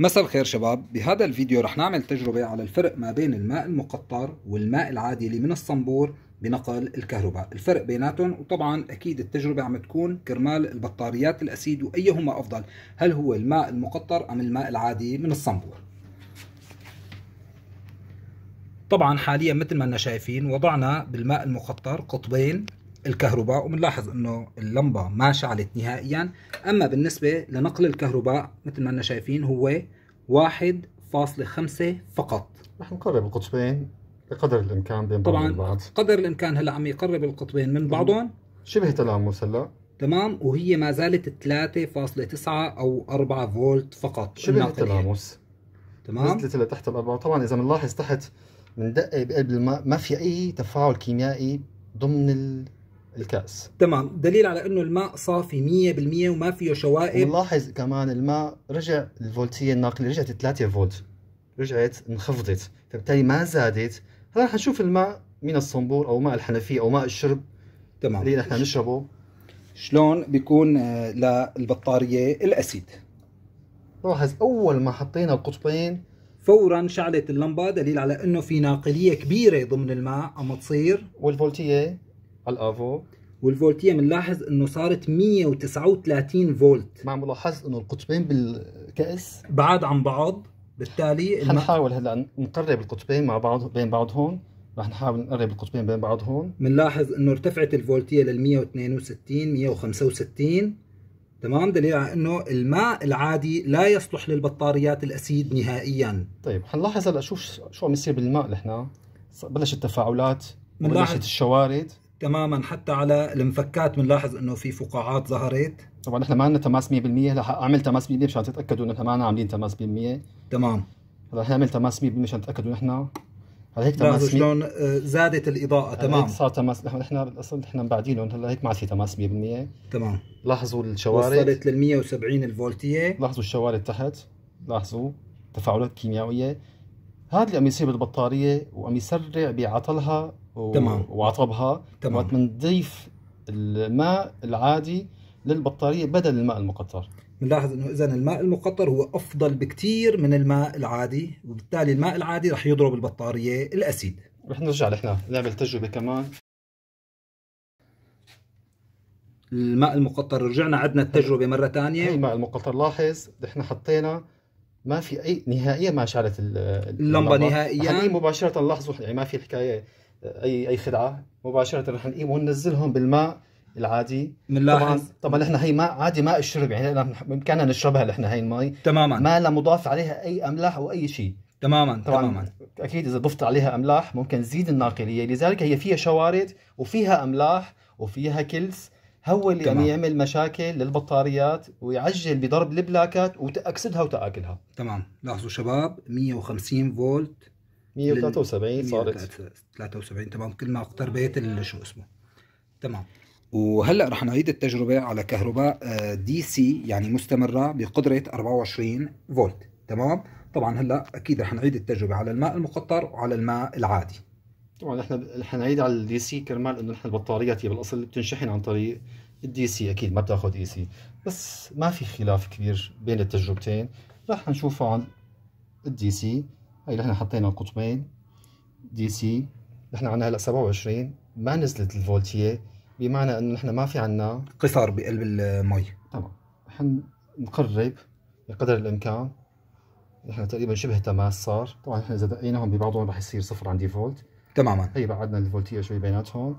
مساء الخير شباب بهذا الفيديو رح نعمل تجربة على الفرق ما بين الماء المقطر والماء العادي اللي من الصنبور بنقل الكهرباء الفرق بيناتهم وطبعا اكيد التجربة عم تكون كرمال البطاريات الاسيد وايهما افضل هل هو الماء المقطر ام الماء العادي من الصنبور طبعا حاليا مثل ما انا شايفين وضعنا بالماء المقطر قطبين الكهرباء وبنلاحظ انه اللمبة ما شعلت نهائيا اما بالنسبة لنقل الكهرباء مثل ما انا شايفين هو 1.5 فقط رح نقرب القطبين بقدر الامكان بين بعض طبعا بعض. قدر الامكان هلا عم يقرب القطبين من بعضهم شبه تلامس هلا تمام وهي ما زالت 3.9 او 4 فولت فقط شبه تلامس تمام نزلت لتحت الاربعه طبعا اذا بنلاحظ تحت بندقق بقلب الماء ما في اي تفاعل كيميائي ضمن الكأس تمام دليل على انه الماء صافي 100% وما فيه شوائب ونلاحظ كمان الماء رجع الفولتية الناقلة رجعت 3 فولت رجعت انخفضت فبالتالي ما زادت هلا رح نشوف الماء من الصنبور او ماء الحنفية او ماء الشرب تمام اللي نحن نشربه شلون بيكون آه، للبطارية الاسيد لاحظ اول ما حطينا القطبين فورا شعلت اللمبه دليل على انه في ناقليه كبيره ضمن الماء عم تصير والفولتيه على الافو والفولتيه بنلاحظ انه صارت 139 فولت ما عم بلاحظ انه القطبين بالكأس بعاد عن بعض بالتالي حنحاول هلا نقرب القطبين مع بعض بين بعض هون رح نحاول نقرب القطبين بين بعض هون بنلاحظ انه ارتفعت الفولتيه لل 162 165 تمام دليل على انه الماء العادي لا يصلح للبطاريات الاسيد نهائيا طيب حنلاحظ هلا شو شو عم يصير بالماء نحن بلشت التفاعلات بلشت الشوارد تماما حتى على المفكات بنلاحظ انه في فقاعات ظهرت طبعا احنا ما عندنا تماس 100% رح اعمل تماس 100% مشان تتاكدوا انه ما عاملين تماس 100% تمام رح اعمل نعمل تماس 100% مشان نتاكدوا نحن هلا هيك تماس شلون آه، زادت الاضاءه تمام هيك صار تماس نحن احنا بالاصل نحن مبعدينهم هلا هيك ما عاد في تماس 100% تمام لاحظوا الشوارد وصلت لل 170 الفولتيه لاحظوا الشوارد تحت لاحظوا تفاعلات كيميائيه هذا اللي عم يصير بالبطاريه وعم يسرع بعطلها تمام وعطبها تمام نضيف الماء العادي للبطاريه بدل الماء المقطر بنلاحظ انه اذا الماء المقطر هو افضل بكثير من الماء العادي وبالتالي الماء العادي رح يضرب البطاريه الاسيد رح نرجع لحنا نعمل تجربه كمان الماء المقطر رجعنا عدنا التجربه مره ثانيه الماء المقطر لاحظ نحن حطينا ما في اي نهائيا ما شعلت اللمبه نهائيا مباشره لاحظوا يعني ما في حكايه اي اي خدعه مباشره رح نقيم وننزلهم بالماء العادي بنلاحظ طبعا طبعا نحن هي ماء عادي ماء الشرب يعني بامكاننا نشربها نحن هي المي تماما ما لا مضاف عليها اي املاح او اي شيء تماما طبعاً تماما اكيد اذا ضفت عليها املاح ممكن تزيد الناقليه لذلك هي فيها شوارد وفيها املاح وفيها كلس هو اللي يعني تمام. يعني يعمل مشاكل للبطاريات ويعجل بضرب البلاكات وتاكسدها وتاكلها تمام لاحظوا شباب 150 فولت 173 صارت 173 تمام كل ما اقترب بقيت شو اسمه تمام وهلا رح نعيد التجربه على كهرباء دي آه، سي يعني مستمره بقدره 24 فولت تمام طبعا هلا اكيد رح نعيد التجربه على الماء المقطر وعلى الماء العادي طبعا احنا نعيد على الدي سي كرمال انه نحن البطاريات هي بالاصل بتنشحن عن طريق الدي سي اكيد ما بتاخذ اي سي بس ما في خلاف كبير بين التجربتين رح نشوفه عن الدي سي هي اللي احنا حطينا القطبين دي سي نحن عندنا هلا 27 ما نزلت الفولتيه بمعنى انه نحن ما في عندنا قصار بقلب المي تمام نحن نقرب بقدر الامكان نحن تقريبا شبه تماس صار طبعا نحن اذا دقيناهم ببعضهم رح يصير صفر عندي فولت تماما هي بعدنا الفولتيه شوي بيناتهم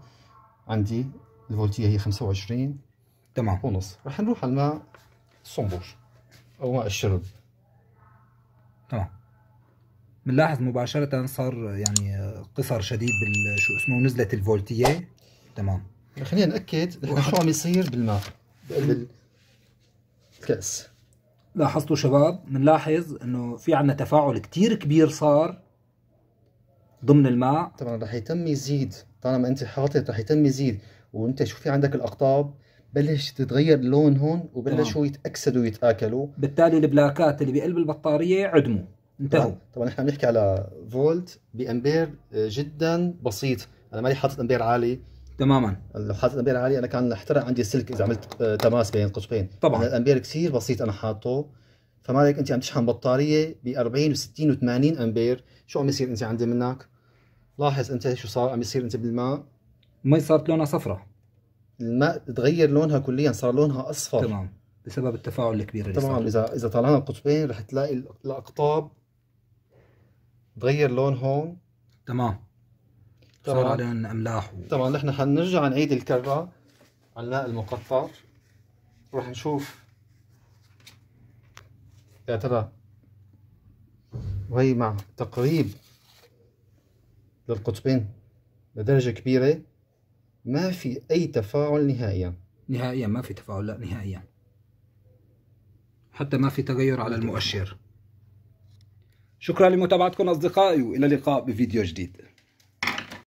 عندي الفولتيه هي 25 تمام ونص رح نروح على الماء الصنبور او ماء الشرب تمام بنلاحظ مباشرة صار يعني قصر شديد بالشو اسمه نزلت الفولتية تمام يعني خلينا نأكد شو عم يصير بالماء بالكأس لاحظتوا شباب بنلاحظ انه في عندنا تفاعل كتير كبير صار ضمن الماء طبعا رح يتم يزيد طالما انت حاطط رح يتم يزيد وانت شو في عندك الاقطاب بلش تتغير اللون هون وبلشوا يتاكسدوا ويتاكلوا بالتالي البلاكات اللي بقلب البطاريه عدموا انتهوا طبعا نحن عم نحكي على فولت بامبير آه، جدا بسيط انا لي حاطط امبير عالي تماما لو حاطط امبير عالي انا كان احترق عندي السلك اذا عملت آه، تماس بين القطبين طبعا أنا الامبير كثير بسيط انا حاطه فما لك انت عم تشحن بطاريه ب 40 و60 و80 امبير شو عم يصير انت عندي منك لاحظ انت شو صار عم يصير انت بالماء المي صارت لونها صفراء الماء تغير لونها كليا صار لونها اصفر تمام بسبب التفاعل الكبير اللي طبعا صار. اذا اذا طلعنا القطبين رح تلاقي الاقطاب تغير لون هون تمام صار طبعا عليهم املاح و... طبعا نحن حنرجع نعيد الكره على المقطر رح نشوف يا ترى وهي مع تقريب للقطبين لدرجة كبيرة ما في أي تفاعل نهائيا نهائيا ما في تفاعل لا نهائيا حتى ما في تغير على المؤشر شكرا لمتابعتكم أصدقائي وإلى اللقاء بفيديو جديد